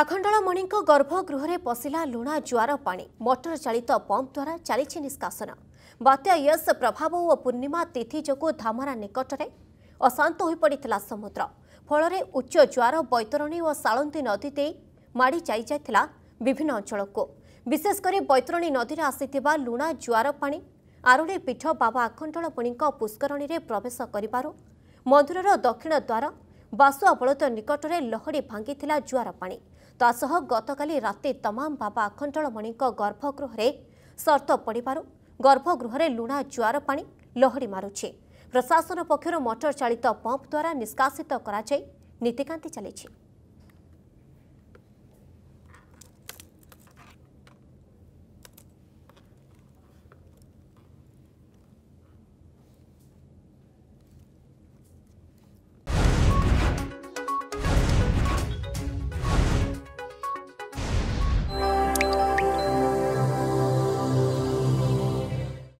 ଆଖଣ୍ଡଳମଣିଙ୍କ ଗର୍ଭଗୃହରେ ପଶିଲା ଲୁଣା ଜୁଆର ପାଣି ମଟର ଚାଳିତ ପମ୍ପ ଦ୍ୱାରା ଚାଲିଛି ନିଷ୍କାସନ ବାତ୍ୟା ୟଶ ପ୍ରଭାବ ଓ ପୂର୍ଣ୍ଣିମା ତିଥି ଯୋଗୁଁ ଧାମରା ନିକଟରେ ଅଶାନ୍ତ ହୋଇପଡ଼ିଥିଲା ସମୁଦ୍ର ଫଳରେ ଉଚ୍ଚ ଜୁଆର ବୈତରଣୀ ଓ ଶାଳନ୍ତୀ ନଦୀ ଦେଇ ମାଡ଼ି ଯାଇଯାଇଥିଲା ବିଭିନ୍ନ ଅଞ୍ଚଳକୁ ବିଶେଷ କରି ବୈତରଣୀ ନଦୀରେ ଆସିଥିବା ଲୁଣା ଜୁଆର ପାଣି ଆରୁଣି ପୀଠ ବାବା ଆଖଣ୍ଡଳମଣିଙ୍କ ପୁଷ୍କରଣୀରେ ପ୍ରବେଶ କରିବାରୁ ମନ୍ଦିରର ଦକ୍ଷିଣ ଦ୍ୱାର ବାସୁଅବଳତ ନିକଟରେ ଲହଡ଼ି ଭାଙ୍ଗିଥିଲା ଜୁଆର ପାଣି ତା ସହ ଗତକାଲି ରାତି ତମାମ ବାବା ଆଖଣ୍ଡଳମଣିଙ୍କ ଗର୍ଭଗୃହରେ ସର୍ତ୍ତ ପଡ଼ିବାରୁ ଗର୍ଭଗୃହରେ ଲୁଣା ଜୁଆର ପାଣି ଲହଡ଼ି ମାରୁଛି ପ୍ରଶାସନ ପକ୍ଷରୁ ମଟର ଚାଳିତ ପମ୍ପ ଦ୍ୱାରା ନିଷ୍କାସିତ କରାଯାଇ ନୀତିକାନ୍ତି ଚାଲିଛି